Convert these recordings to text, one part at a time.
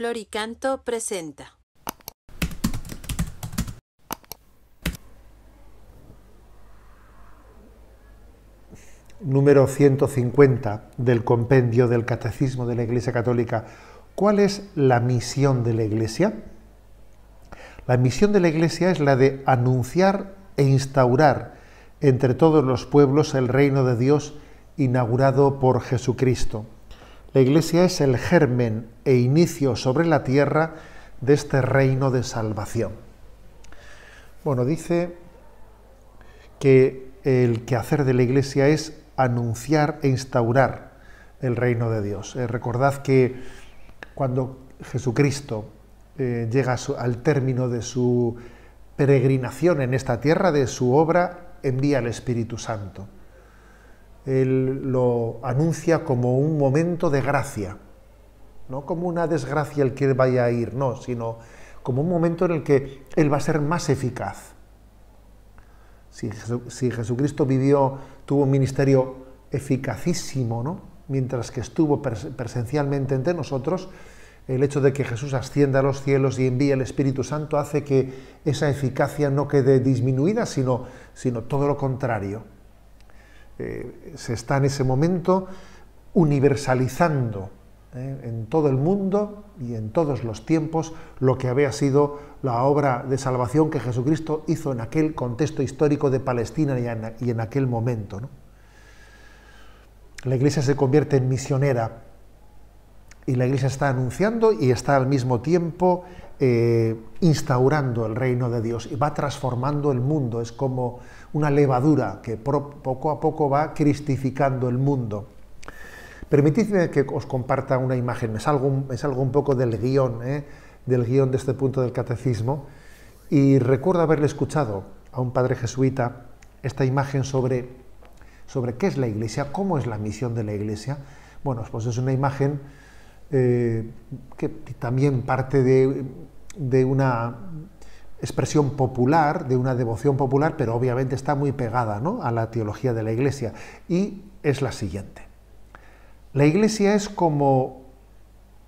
Flor y Canto presenta. Número 150 del compendio del Catecismo de la Iglesia Católica. ¿Cuál es la misión de la Iglesia? La misión de la Iglesia es la de anunciar e instaurar entre todos los pueblos el reino de Dios inaugurado por Jesucristo. La Iglesia es el germen e inicio sobre la tierra de este reino de salvación. Bueno, dice que el quehacer de la Iglesia es anunciar e instaurar el reino de Dios. Eh, recordad que cuando Jesucristo eh, llega al término de su peregrinación en esta tierra, de su obra, envía al Espíritu Santo él lo anuncia como un momento de gracia, no como una desgracia el que vaya a ir, no, sino como un momento en el que él va a ser más eficaz. Si, Jesucristo vivió, tuvo un ministerio eficacísimo, mientras que estuvo presencialmente entre nosotros, el hecho de que Jesús ascienda a los cielos y envíe el Espíritu Santo hace que esa eficacia no quede disminuida, sino, sino todo lo contrario. Eh, se está en ese momento universalizando eh, en todo el mundo y en todos los tiempos lo que había sido la obra de salvación que Jesucristo hizo en aquel contexto histórico de Palestina y en, aquel momento. La iglesia se convierte en misionera y la iglesia está anunciando y está al mismo tiempo eh, instaurando el reino de Dios y va transformando el mundo. Es como una levadura que poco a poco va cristificando el mundo. Permitidme que os comparta una imagen, es algo un poco del guión, ¿eh? del guión de este punto del catecismo, y recuerdo haberle escuchado a un padre jesuita esta imagen sobre, sobre qué es la Iglesia, cómo es la misión de la Iglesia. Bueno, pues es una imagen eh, que también parte de una expresión popular, de una devoción popular, pero obviamente está muy pegada ¿no? a la teología de la Iglesia, y es la siguiente. La Iglesia es como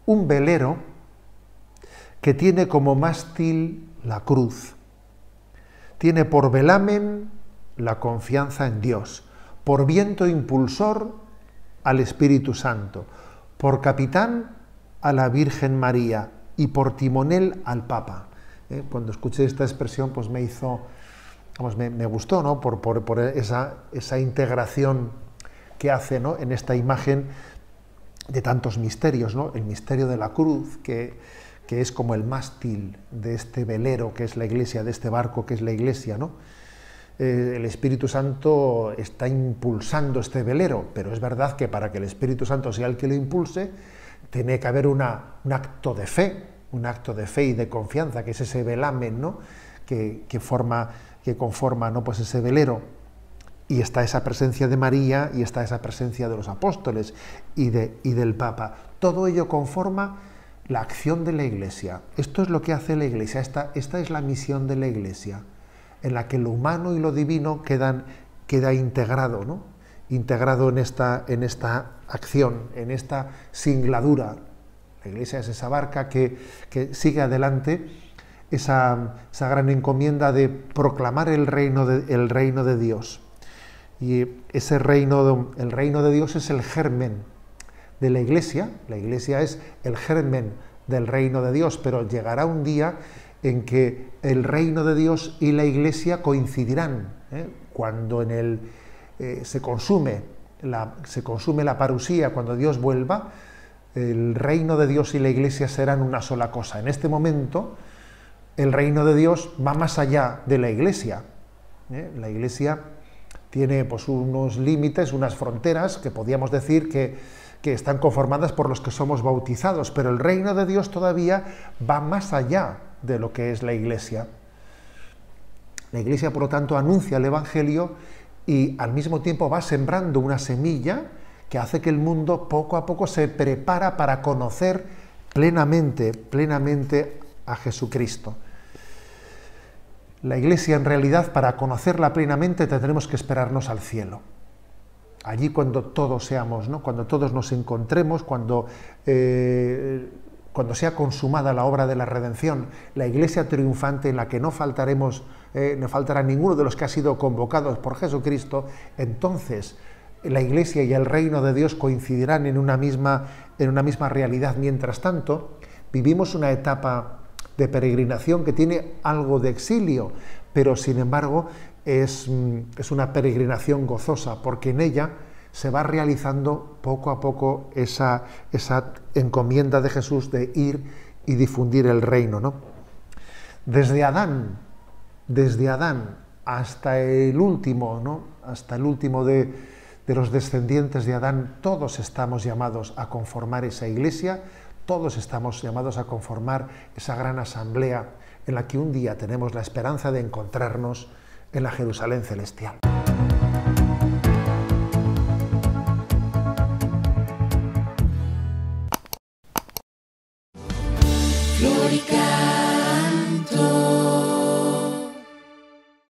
un velero que tiene como mástil la cruz, tiene por velamen la confianza en Dios, por viento impulsor al Espíritu Santo, por capitán a la Virgen María y por timonel al Papa. ¿eh? cuando escuché esta expresión, pues me hizo, me, gustó, ¿no? Por, esa, integración que hace en esta imagen de tantos misterios, ¿no? El misterio de la cruz, que, es como el mástil de este velero que es la iglesia, de este barco que es la iglesia, eh, el Espíritu Santo está impulsando este velero, pero es verdad que para que el Espíritu Santo sea el que lo impulse, tiene que haber un acto de fe, un acto de fe y de confianza, que es ese velamen, ¿no? Que, forma, que conforma ¿no? pues ese velero. Y está esa presencia de María y está esa presencia de los apóstoles y, de, y del Papa. Todo ello conforma la acción de la Iglesia. Esto es lo que hace la Iglesia, esta, esta es la misión de la Iglesia, en la que lo humano y lo divino quedan, queda integrado, ¿no? integrado en esta, en esta acción, en esta singladura la Iglesia es esa barca que, sigue adelante esa, gran encomienda de proclamar el reino de, reino de Dios. Y ese reino, el reino de Dios es el germen de la Iglesia. La Iglesia es el germen del reino de Dios, pero llegará un día en que el reino de Dios y la Iglesia coincidirán. ¿eh? Cuando en el, eh, se, consume se consume la parusía, cuando Dios vuelva, el reino de Dios y la iglesia serán una sola cosa. En este momento, el reino de Dios va más allá de la iglesia. ¿eh? La iglesia tiene pues, unos límites, unas fronteras que podríamos decir que están conformadas por los que somos bautizados, pero el reino de Dios todavía va más allá de lo que es la iglesia. La iglesia, por lo tanto, anuncia el Evangelio y al mismo tiempo va sembrando una semilla que hace que el mundo poco a poco se prepara para conocer plenamente, plenamente a Jesucristo. La Iglesia en realidad para conocerla plenamente tendremos que esperarnos al cielo. Allí cuando todos seamos, cuando todos nos encontremos, cuando, eh, cuando sea consumada la obra de la redención, la Iglesia triunfante en la que no faltaremos, eh, no faltará ninguno de los que ha sido convocados por Jesucristo, entonces la Iglesia y el reino de Dios coincidirán en una misma, en una misma realidad. Mientras tanto, vivimos una etapa de peregrinación que tiene algo de exilio, pero sin embargo es, mm, es, una peregrinación gozosa, porque en ella se va realizando poco a poco esa, esa encomienda de Jesús de ir y difundir el reino. Desde Adán, desde Adán hasta el último, ¿no? hasta el último de, de los descendientes de Adán, todos estamos llamados a conformar esa iglesia, todos estamos llamados a conformar esa gran asamblea en la que un día tenemos la esperanza de encontrarnos en la Jerusalén celestial.